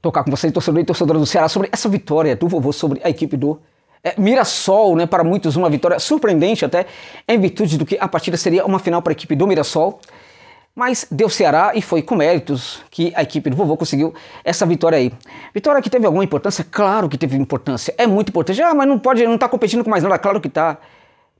tocar com vocês, torcedor e torcedora do Ceará, sobre essa vitória do vovô sobre a equipe do é, Mirassol, né? Para muitos, uma vitória surpreendente até, em virtude do que a partida seria uma final para a equipe do Mirassol. Mas deu Ceará e foi com méritos que a equipe do vovô conseguiu essa vitória aí. Vitória que teve alguma importância? Claro que teve importância. É muito importante. Ah, mas não pode, não está competindo com mais nada. Claro que está,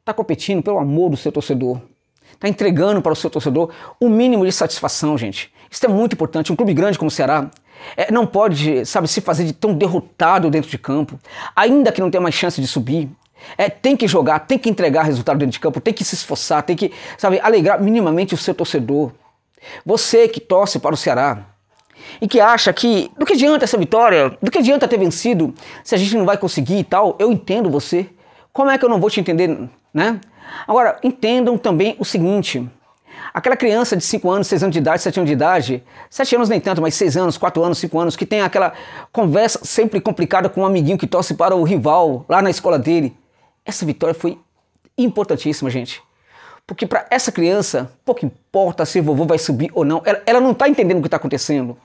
está competindo pelo amor do seu torcedor. está entregando para o seu torcedor o mínimo de satisfação, gente. Isso é muito importante. Um clube grande como o Ceará é, não pode, sabe, se fazer de tão derrotado dentro de campo, ainda que não tenha mais chance de subir. É, tem que jogar, tem que entregar resultado dentro de campo, tem que se esforçar, tem que, sabe, alegrar minimamente o seu torcedor. Você que torce para o Ceará e que acha que do que adianta essa vitória, do que adianta ter vencido se a gente não vai conseguir e tal, eu entendo você. Como é que eu não vou te entender, né? Agora, entendam também o seguinte: Aquela criança de 5 anos, 6 anos de idade, 7 anos de idade, 7 anos nem tanto, mas 6 anos, 4 anos, 5 anos, que tem aquela conversa sempre complicada com um amiguinho que torce para o rival lá na escola dele. Essa vitória foi importantíssima, gente. Porque para essa criança, pouco importa se o vovô vai subir ou não, ela, ela não está entendendo o que está acontecendo.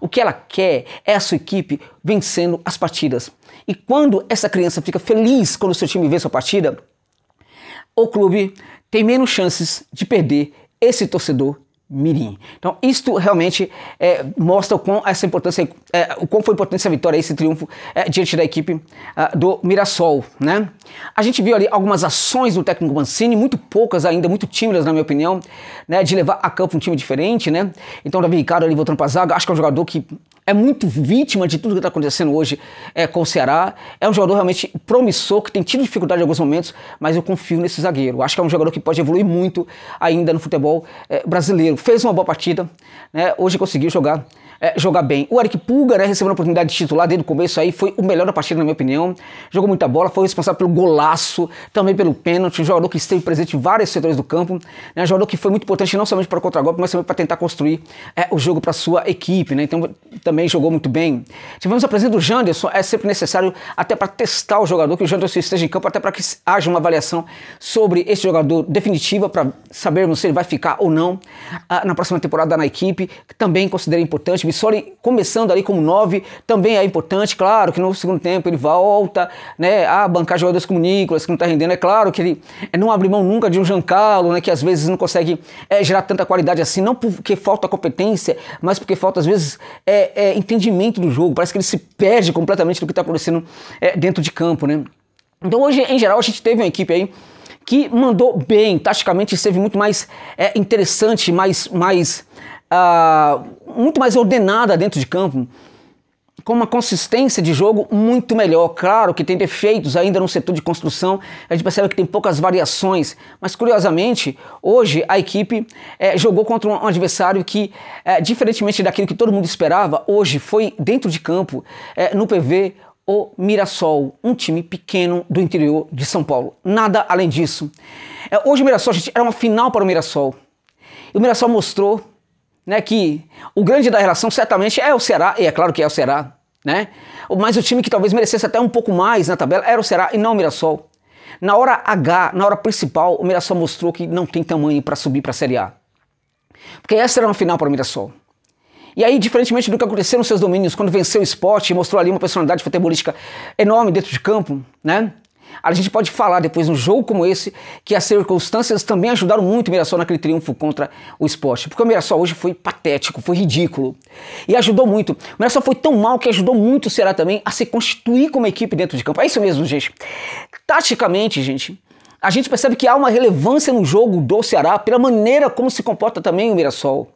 O que ela quer é a sua equipe vencendo as partidas. E quando essa criança fica feliz quando o seu time vence a partida, o clube tem menos chances de perder esse torcedor mirim. Então, isto realmente é, mostra o quão, essa importância, é, o quão foi importante essa vitória, esse triunfo é, diante da equipe ah, do Mirassol. Né? A gente viu ali algumas ações do técnico Mancini, muito poucas ainda, muito tímidas, na minha opinião, né, de levar a campo um time diferente. Né? Então, Davi Ricardo ali voltando para a zaga, acho que é um jogador que é muito vítima de tudo que está acontecendo hoje é, com o Ceará. É um jogador realmente promissor, que tem tido dificuldade em alguns momentos, mas eu confio nesse zagueiro. Acho que é um jogador que pode evoluir muito ainda no futebol é, brasileiro fez uma boa partida, né? Hoje conseguiu jogar é, jogar bem. O Eric Pulga, né, recebeu a oportunidade de titular desde o começo aí, foi o melhor da partida, na minha opinião. Jogou muita bola, foi responsável pelo golaço, também pelo pênalti, um jogador que esteve presente em vários setores do campo, né, um jogador que foi muito importante não somente para o contragolpe, mas também para tentar construir é, o jogo para sua equipe, né, então também jogou muito bem. Tivemos a presença do Janderson, é sempre necessário até para testar o jogador, que o Janderson esteja em campo, até para que haja uma avaliação sobre esse jogador definitiva, para sabermos se ele vai ficar ou não na próxima temporada na equipe, que também considero importante. Bissoli começando ali como 9 também é importante. Claro que no segundo tempo ele volta né, a bancar jogadores como Nicolas, que não está rendendo. É claro que ele é, não abre mão nunca de um Giancarlo, né, que às vezes não consegue é, gerar tanta qualidade assim, não porque falta competência, mas porque falta às vezes é, é, entendimento do jogo. Parece que ele se perde completamente do que está acontecendo é, dentro de campo. Né? Então hoje, em geral, a gente teve uma equipe aí que mandou bem, taticamente esteve muito mais é, interessante, mais, mais ah, muito mais ordenada dentro de campo, com uma consistência de jogo muito melhor. Claro que tem defeitos ainda no setor de construção, a gente percebe que tem poucas variações, mas curiosamente, hoje a equipe é, jogou contra um adversário que, é, diferentemente daquilo que todo mundo esperava, hoje foi dentro de campo, é, no PV, o Mirassol, um time pequeno do interior de São Paulo. Nada além disso. É, hoje o Mirassol, gente, era uma final para o Mirassol. E o Mirassol mostrou né, que o grande da relação certamente é o Ceará, e é claro que é o Ceará, né? Mas o time que talvez merecesse até um pouco mais na tabela era o Ceará e não o Mirassol. Na hora H, na hora principal, o Mirassol mostrou que não tem tamanho para subir para a Série A. Porque essa era uma final para o Mirassol. E aí, diferentemente do que aconteceu nos seus domínios, quando venceu o esporte e mostrou ali uma personalidade futebolística enorme dentro de campo, né? A gente pode falar depois num jogo como esse que as circunstâncias também ajudaram muito o Mirassol naquele triunfo contra o esporte. Porque o Mirassol hoje foi patético, foi ridículo. E ajudou muito. O Mirassol foi tão mal que ajudou muito o Ceará também a se constituir como equipe dentro de campo. É isso mesmo, gente. Taticamente, gente, a gente percebe que há uma relevância no jogo do Ceará pela maneira como se comporta também o Mirassol.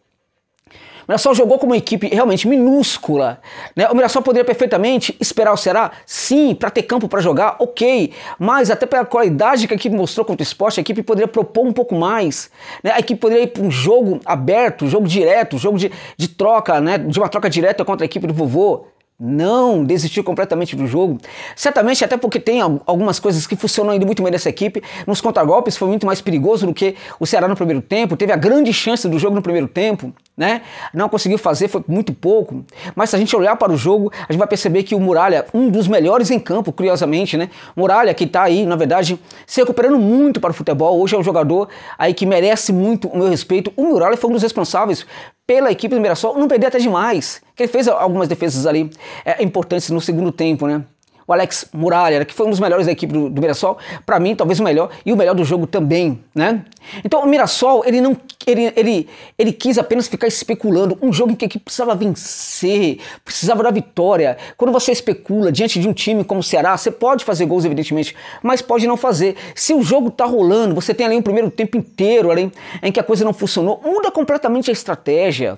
O Mirassol jogou com uma equipe realmente minúscula. Né? O Mirassol poderia perfeitamente esperar o Ceará, sim, para ter campo para jogar, ok. Mas até pela qualidade que a equipe mostrou contra o esporte, a equipe poderia propor um pouco mais. Né? A equipe poderia ir para um jogo aberto, jogo direto, jogo de, de troca, né? de uma troca direta contra a equipe do vovô não desistir completamente do jogo. Certamente, até porque tem algumas coisas que funcionam ainda muito bem dessa equipe. Nos contragolpes foi muito mais perigoso do que o Ceará no primeiro tempo. Teve a grande chance do jogo no primeiro tempo, né? Não conseguiu fazer, foi muito pouco. Mas se a gente olhar para o jogo, a gente vai perceber que o Muralha, um dos melhores em campo, curiosamente, né? Muralha, que está aí, na verdade, se recuperando muito para o futebol. Hoje é um jogador aí que merece muito o meu respeito. O Muralha foi um dos responsáveis pela equipe do Mirassol não perder até demais. Que ele fez algumas defesas ali é, importantes no segundo tempo, né? o Alex Muralha, que foi um dos melhores da equipe do, do Mirassol, para mim talvez o melhor e o melhor do jogo também, né? Então o Mirassol, ele não ele, ele, ele quis apenas ficar especulando, um jogo em que a equipe precisava vencer, precisava da vitória. Quando você especula diante de um time como o Ceará, você pode fazer gols evidentemente, mas pode não fazer. Se o jogo tá rolando, você tem ali um primeiro tempo inteiro ali em que a coisa não funcionou, muda completamente a estratégia.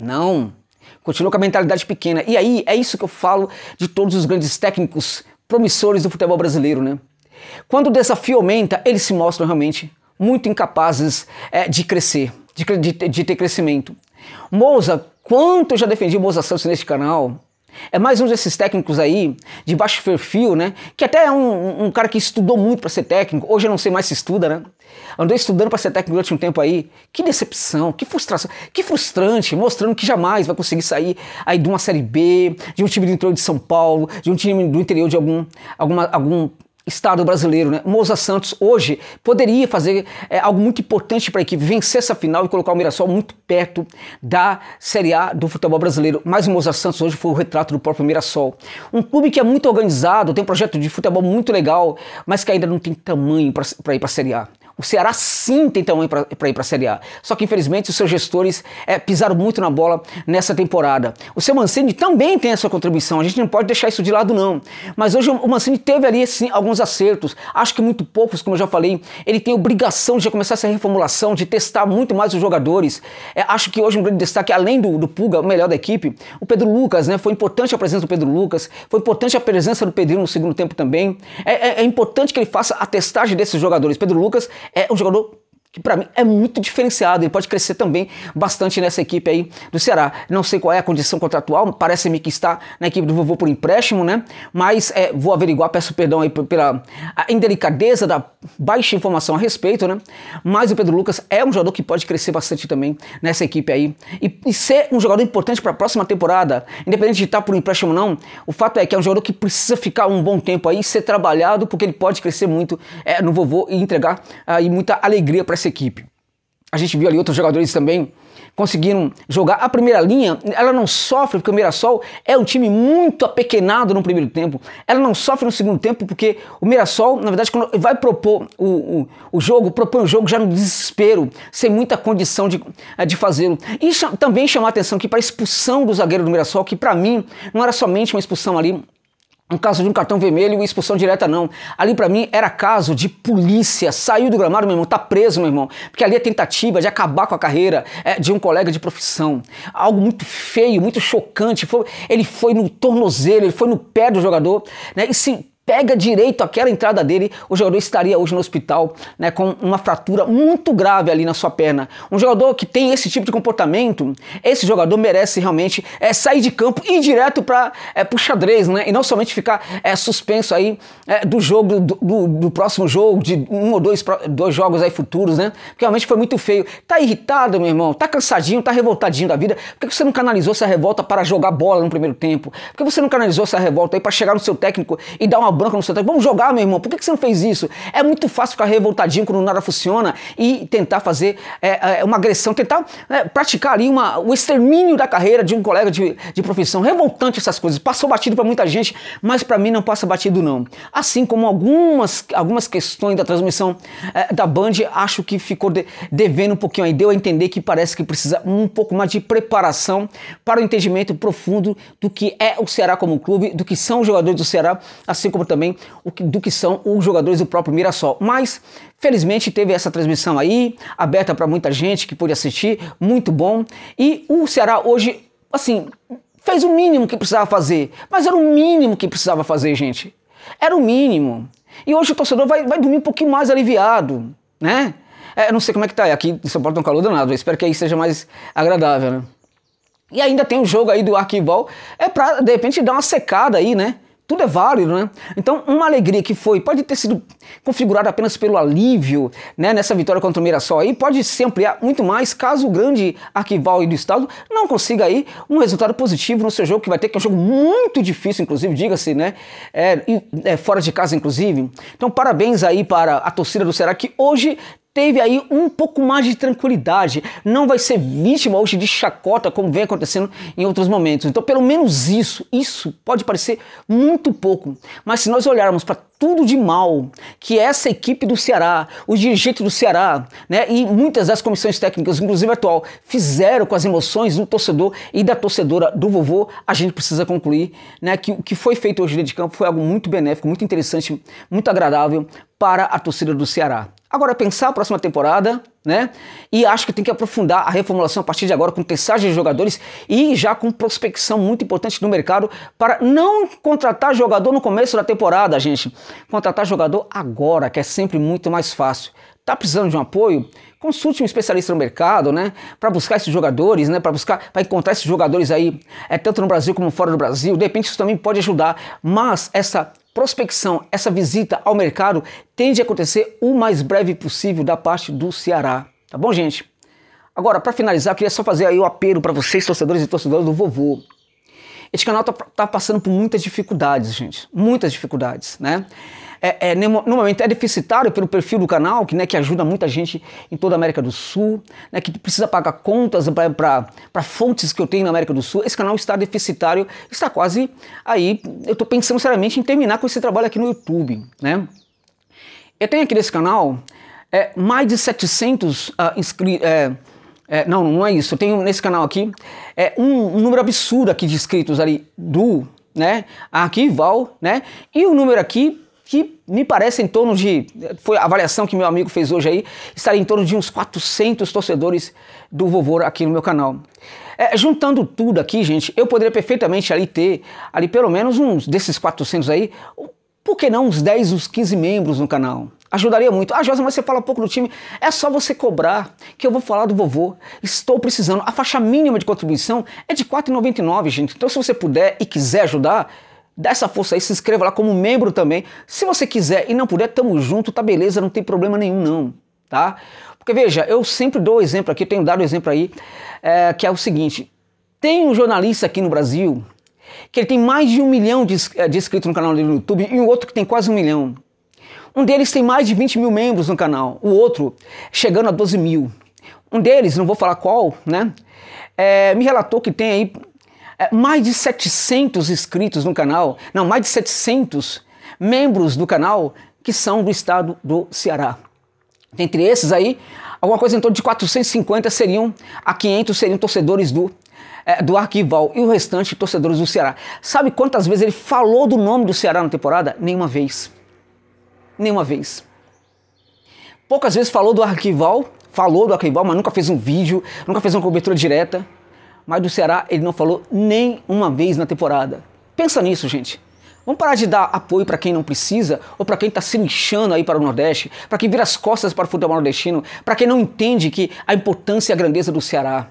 Não, Continua com a mentalidade pequena. E aí, é isso que eu falo de todos os grandes técnicos promissores do futebol brasileiro, né? Quando o desafio aumenta, eles se mostram realmente muito incapazes é, de crescer, de, de, de, ter crescimento. Moza, quanto eu já defendi Moza Santos neste canal, é mais um desses técnicos aí, de baixo perfil, né? Que até é um, um cara que estudou muito para ser técnico. Hoje eu não sei mais se estuda, né? Andou estudando para ser técnico durante um tempo aí. Que decepção, que frustração, que frustrante, mostrando que jamais vai conseguir sair aí de uma Série B, de um time do interior de São Paulo, de um time do interior de algum, alguma, algum Estado brasileiro. Né? Moza Santos hoje poderia fazer é, algo muito importante para a equipe, vencer essa final e colocar o Mirassol muito perto da Série A do futebol brasileiro. Mas o Moza Santos hoje foi o retrato do próprio Mirassol. Um clube que é muito organizado, tem um projeto de futebol muito legal, mas que ainda não tem tamanho para ir para a Série A. O Ceará sim tem tamanho para ir para a Série A. Só que, infelizmente, os seus gestores é, pisaram muito na bola nessa temporada. O seu Mancini também tem a sua contribuição. A gente não pode deixar isso de lado, não. Mas hoje o Mancini teve ali, sim, alguns acertos. Acho que muito poucos, como eu já falei. Ele tem obrigação de já começar essa reformulação, de testar muito mais os jogadores. É, acho que hoje um grande destaque, além do, do Puga, o melhor da equipe, o Pedro Lucas, né? Foi importante a presença do Pedro Lucas. Foi importante a presença do Pedrinho no segundo tempo também. É, é, é importante que ele faça a testagem desses jogadores. Pedro Lucas Eh, un secondo. que para mim é muito diferenciado. Ele pode crescer também bastante nessa equipe aí do Ceará. Não sei qual é a condição contratual, parece-me que está na equipe do vovô por empréstimo, né? Mas é, vou averiguar, peço perdão aí pela indelicadeza da baixa informação a respeito, né? Mas o Pedro Lucas é um jogador que pode crescer bastante também nessa equipe aí e, e ser um jogador importante para a próxima temporada, independente de estar tá por empréstimo ou não. O fato é que é um jogador que precisa ficar um bom tempo aí, ser trabalhado, porque ele pode crescer muito é, no vovô e entregar aí ah, muita alegria para essa equipe. A gente viu ali outros jogadores também conseguiram jogar. A primeira linha, ela não sofre, porque o Mirassol é um time muito apequenado no primeiro tempo. Ela não sofre no segundo tempo, porque o Mirassol, na verdade, quando vai propor o, o, o jogo, propõe o jogo já no desespero, sem muita condição de, eh, de fazê-lo. E também chamar atenção aqui para a expulsão do zagueiro do Mirassol, que para mim não era somente uma expulsão ali um caso de um cartão vermelho e expulsão direta não. Ali para mim era caso de polícia, saiu do gramado, meu irmão, tá preso, meu irmão. Porque ali é tentativa de acabar com a carreira é, de um colega de profissão. Algo muito feio, muito chocante. Foi, ele foi no tornozelo, ele foi no pé do jogador, né? E sim, pega direito aquela entrada dele, o jogador estaria hoje no hospital né, com uma fratura muito grave ali na sua perna. Um jogador que tem esse tipo de comportamento, esse jogador merece realmente é, sair de campo e ir direto para é, o xadrez, né? E não somente ficar é, suspenso aí é, do jogo, do, do, do, próximo jogo, de um ou dois, dois jogos aí futuros, né? Porque realmente foi muito feio. Tá irritado, meu irmão? Tá cansadinho? Tá revoltadinho da vida? Por que você não canalizou essa revolta para jogar bola no primeiro tempo? Por que você não canalizou essa revolta aí para chegar no seu técnico e dar uma bronca no seu técnico. Vamos jogar, meu irmão. Por que, que você não fez isso? É muito fácil ficar revoltadinho quando nada funciona e tentar fazer é, é, uma agressão, tentar é, praticar ali uma, o extermínio da carreira de um colega de, de profissão. Revoltante essas coisas. Passou batido para muita gente, mas para mim não passa batido, não. Assim como algumas, algumas questões da transmissão é, da Band, acho que ficou de, devendo um pouquinho aí. Deu a entender que parece que precisa um pouco mais de preparação para o entendimento profundo do que é o Ceará como clube, do que são os jogadores do Ceará, assim como também do que são os jogadores do próprio Mirassol. Mas, felizmente, teve essa transmissão aí, aberta para muita gente que pôde assistir, muito bom. E o Ceará hoje, assim, fez o mínimo que precisava fazer. Mas era o mínimo que precisava fazer, gente. Era o mínimo. E hoje o torcedor vai, vai dormir um pouquinho mais aliviado, né? É, não sei como é que tá. Aqui em São Paulo tá um calor danado. Eu espero que aí seja mais agradável, né? E ainda tem o um jogo aí do arquibol. É pra, de repente, dar uma secada aí, né? tudo é válido, né? Então, uma alegria que foi, pode ter sido configurada apenas pelo alívio, né, nessa vitória contra o Mirassol aí, pode se ampliar muito mais caso o grande arquival do estado não consiga aí um resultado positivo no seu jogo, que vai ter que é um jogo muito difícil, inclusive, diga-se, né? É, é, fora de casa, inclusive. Então, parabéns aí para a torcida do Será que hoje teve aí um pouco mais de tranquilidade, não vai ser vítima hoje de chacota como vem acontecendo em outros momentos. Então, pelo menos isso, isso pode parecer muito pouco, mas se nós olharmos para tudo de mal que essa equipe do Ceará, os dirigentes do Ceará, né, e muitas das comissões técnicas, inclusive a atual, fizeram com as emoções do torcedor e da torcedora do vovô, a gente precisa concluir, né, que o que foi feito hoje dentro de campo foi algo muito benéfico, muito interessante, muito agradável para a torcida do Ceará. Agora, pensar a próxima temporada, né? E acho que tem que aprofundar a reformulação a partir de agora com testagem de jogadores e já com prospecção muito importante no mercado para não contratar jogador no começo da temporada, gente. Contratar jogador agora, que é sempre muito mais fácil. Tá precisando de um apoio? Consulte um especialista no mercado, né? Para buscar esses jogadores, né? Para buscar, para encontrar esses jogadores aí, é tanto no Brasil como fora do Brasil. De repente isso também pode ajudar, mas essa prospecção, essa visita ao mercado tende a acontecer o mais breve possível da parte do Ceará. Tá bom, gente? Agora, para finalizar, eu queria só fazer aí o apelo para vocês, torcedores e torcedoras do vovô. Este canal tá, tá passando por muitas dificuldades, gente. Muitas dificuldades, né? é, é, no momento é deficitário pelo perfil do canal, que, né, que ajuda muita gente em toda a América do Sul, né, que precisa pagar contas para fontes que eu tenho na América do Sul. Esse canal está deficitário, está quase aí. Eu estou pensando seriamente em terminar com esse trabalho aqui no YouTube. Né? Eu tenho aqui nesse canal é, mais de 700 uh, inscritos. É, é, não, não é isso. Eu tenho nesse canal aqui é, um, um número absurdo aqui de inscritos ali do, né? Arquival, né? E o número aqui que me parece em torno de, foi a avaliação que meu amigo fez hoje aí, estaria em torno de uns 400 torcedores do Vovô aqui no meu canal. É, juntando tudo aqui, gente, eu poderia perfeitamente ali ter, ali pelo menos uns desses 400 aí, por que não uns 10, uns 15 membros no canal? Ajudaria muito. Ah, Josa, mas você fala pouco do time. É só você cobrar que eu vou falar do vovô. Estou precisando. A faixa mínima de contribuição é de R$ 4,99, gente. Então, se você puder e quiser ajudar, dá essa força aí, se inscreva lá como membro também. Se você quiser e não puder, tamo junto, tá beleza, não tem problema nenhum não, tá? Porque veja, eu sempre dou exemplo aqui, tenho dado exemplo aí, é, que é o seguinte, tem um jornalista aqui no Brasil que ele tem mais de um milhão de, é, de inscritos no canal dele no YouTube e o outro que tem quase um milhão. Um deles tem mais de 20 mil membros no canal, o outro chegando a 12 mil. Um deles, não vou falar qual, né? É, me relatou que tem aí é, mais de 700 inscritos no canal, não, mais de 700 membros do canal que são do estado do Ceará. Entre esses aí, alguma coisa em torno de 450 seriam a 500 seriam torcedores do é, do Arquival e o restante torcedores do Ceará. Sabe quantas vezes ele falou do nome do Ceará na temporada? Nenhuma vez. Nenhuma vez. Poucas vezes falou do Arquival, falou do Arquival, mas nunca fez um vídeo, nunca fez uma cobertura direta mas do Ceará ele não falou nem uma vez na temporada. Pensa nisso, gente. Vamos parar de dar apoio para quem não precisa ou para quem está se lixando aí para o Nordeste, para quem vira as costas para o futebol nordestino, para quem não entende que a importância e a grandeza do Ceará.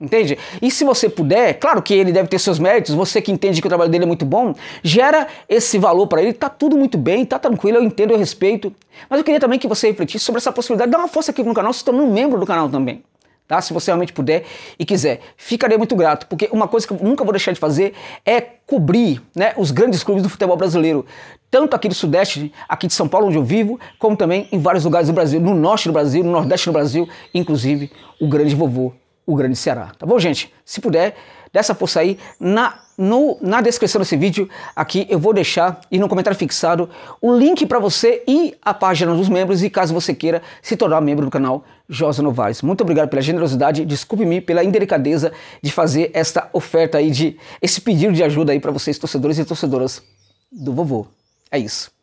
Entende? E se você puder, claro que ele deve ter seus méritos, você que entende que o trabalho dele é muito bom, gera esse valor para ele, tá tudo muito bem, tá tranquilo, eu entendo, eu respeito. Mas eu queria também que você refletisse sobre essa possibilidade, dá uma força aqui no canal, se tornando um membro do canal também. Tá? Se você realmente puder e quiser. Ficarei muito grato, porque uma coisa que eu nunca vou deixar de fazer é cobrir né, os grandes clubes do futebol brasileiro, tanto aqui do Sudeste, aqui de São Paulo, onde eu vivo, como também em vários lugares do Brasil, no Norte do Brasil, no Nordeste do Brasil, inclusive o grande vovô o Grande Ceará. Tá bom, gente? Se puder, dessa força aí. Na, no, na descrição desse vídeo aqui eu vou deixar e no comentário fixado o link para você e a página dos membros e caso você queira se tornar membro do canal Josa Novares. Muito obrigado pela generosidade, desculpe-me pela indelicadeza de fazer esta oferta aí, de esse pedido de ajuda aí para vocês torcedores e torcedoras do vovô. É isso.